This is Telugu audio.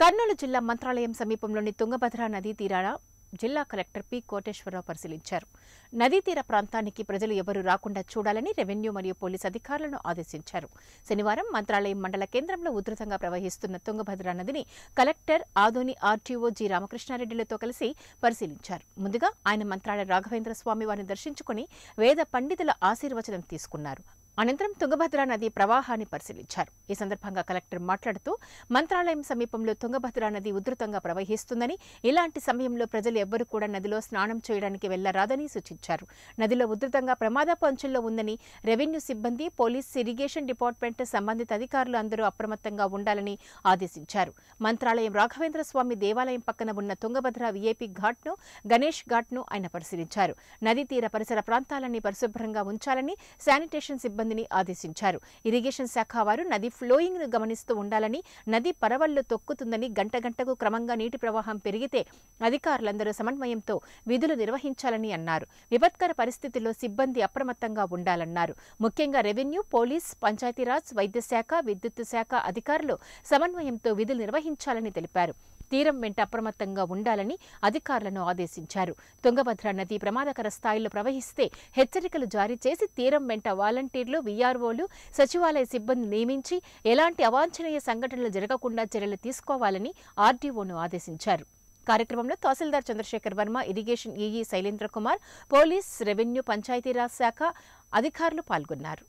కర్నూలు జిల్లా మంత్రాలయం సమీపంలోని తుంగభద్రా నదీ తీరాన జిల్లా కలెక్టర్ పి కోటేశ్వరరావు పరిశీలించారు నదీ తీర ప్రాంతానికి ప్రజలు ఎవరూ రాకుండా చూడాలని రెవెన్యూ మరియు పోలీస్ అధికారులను ఆదేశించారు శనివారం మంత్రాలయం మండల కేంద్రంలో ఉధృతంగా ప్రవహిస్తున్న తుంగభద్ర నదిని కలెక్టర్ ఆదోని ఆర్టీఓ జి రామకృష్ణారెడ్డిలతో కలిసి పరిశీలించారు ముందుగా ఆయన మంత్రాలయ రాఘవేంద్ర స్వామి వారిని దర్శించుకుని వేద పండితుల ఆశీర్వచనం తీసుకున్నారు అనంతరం తుంగభద్ర నది ప్రవాహాన్ని పరిశీలించారు ఈ సందర్భంగా కలెక్టర్ మాట్లాడుతూ మంత్రాలయం సమీపంలో తుంగభద్ర నది ఉధృతంగా ప్రవహిస్తుందని ఇలాంటి సమయంలో ప్రజలు ఎవ్వరూ కూడా నదిలో స్నానం చేయడానికి వెళ్లరాదని సూచించారు నదిలో ఉధృతంగా ప్రమాదపు అంచుల్లో ఉందని రెవెన్యూ సిబ్బంది పోలీస్ ఇరిగేషన్ డిపార్ట్మెంట్ సంబంధిత అధికారులు అందరూ అప్రమత్తంగా ఉండాలని ఆదేశించారు మంత్రాలయం రాఘవేంద్ర స్వామి దేవాలయం పక్కన ఉన్న తుంగభద్ర ఘాట్ ఘాట్ను గణేష్ ఘాట్ను ఆయన పరిశీలించారు నదీ తీర పరిసర ప్రాంతాలన్నీ పరిశుభ్రంగా ఉంచాలని శానిటేషన్ సిబ్బంది సిబ్బందిని ఆదేశించారు ఇరిగేషన్ శాఖ వారు నది ఫ్లోయింగ్ ను గమనిస్తూ ఉండాలని నది పరవళ్లు తొక్కుతుందని గంట గంటకు క్రమంగా నీటి ప్రవాహం పెరిగితే అధికారులందరూ సమన్వయంతో విధులు నిర్వహించాలని అన్నారు విపత్కర పరిస్థితుల్లో సిబ్బంది అప్రమత్తంగా ఉండాలన్నారు ముఖ్యంగా రెవెన్యూ పోలీస్ పంచాయతీరాజ్ వైద్య శాఖ విద్యుత్ శాఖ అధికారులు సమన్వయంతో విధులు నిర్వహించాలని తెలిపారు తీరం వెంట అప్రమత్తంగా ఉండాలని అధికారులను ఆదేశించారు తుంగభద్ర నది ప్రమాదకర స్థాయిలో ప్రవహిస్తే హెచ్చరికలు జారీ చేసి తీరం వెంట వాలంటీర్లు వీఆర్ఓలు సచివాలయ సిబ్బంది నియమించి ఎలాంటి అవాంఛనీయ సంఘటనలు జరగకుండా చర్యలు తీసుకోవాలని ఆర్డీఓను ఆదేశించారు కార్యక్రమంలో tahsildar Chandrashekar Varma irrigation EE Shailendra Kumar police revenue Panchayati Raj శాఖ అధికారులు పాల్గొన్నారు